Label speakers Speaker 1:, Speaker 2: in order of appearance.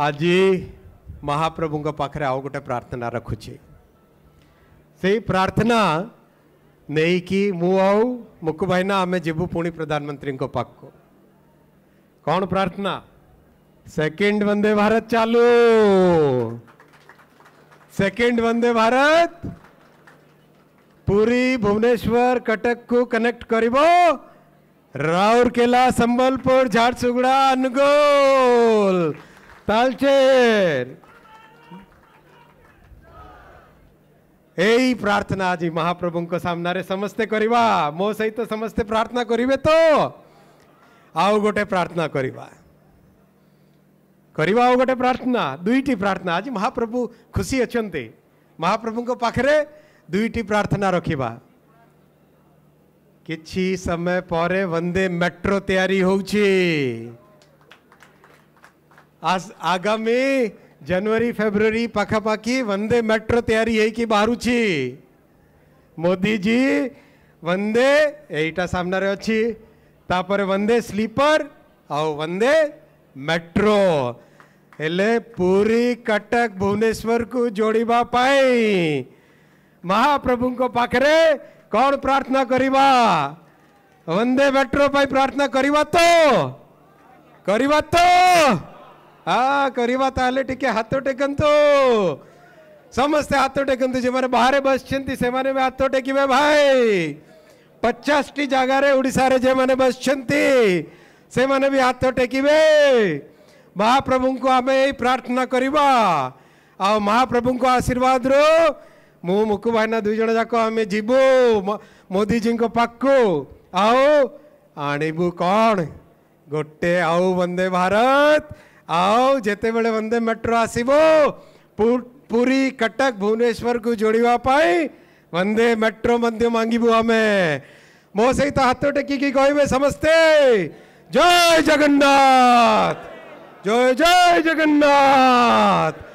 Speaker 1: आज महाप्रभु पाखे आउ गोटे प्रार्थना रखुचे से प्रार्थना नहीं कि मुकु भाईना आम जीवु पुणी प्रधानमंत्री पाक कौन प्रार्थना सेकंड वंदे भारत चालू सेकंड वंदे भारत पूरी भुवनेश्वर कटक को कनेक्ट कर राउरकेला संबलपुर झारसुगुड़ा अनुगोल तालचेर प्रार्थना आज महाप्रभु समस्ते करवा मो सहित तो समस्ते प्रार्थना करेंगे तो आउ गोटे प्रार्थना करवा करवा आ प्रार्थना दुईटी प्रार्थना आज महाप्रभु खुशी अच्छा महाप्रभु पाखे दुईटी प्रार्थना रखा कि समय पर वंदे मेट्रो तैयारी होची आज आगामी जनवरी फेब्रुवरी पखापाखी वंदे मेट्रो तैयारी है कि बाहर मोदी जी वंदे एटा सामना रे अच्छी तापर वंदे स्लीपर आओ वंदे मेट्रो हेले पूरी कटक भुवनेश्वर को जोड़ीबा पाए महाप्रभु को पाखरे कौन प्रार्थना करिबा वंदे मेट्रो पाई प्रार्थना करिबा तो करिबा तो हा कर टे हाथ टेकतु समस्ते हाथ टेकतु जो मैंने बाहर बस हाथ टेक भाई पचास टी जगार ओडे जो मैंने बस से मैंने भी हाथ टेक महाप्रभु को आम प्रार्थना करवा महाप्रभु को आशीर्वाद रु मु मुकु भाईना दुईज जाक आम जीव मोदीजी पाक आओ आणबू कौन गोटे आऊ वंदे भारत आओ बड़े वंदे मेट्रो आसीबो पूरी कटक भुवनेश्वर को जोड़ीवा पाई वंदे मेट्रो मंदिर मांगीबू आमे मो सहित तो हाथों टेकी की कहबे समस्ते जय जगन्नाथ जय जय जगन्नाथ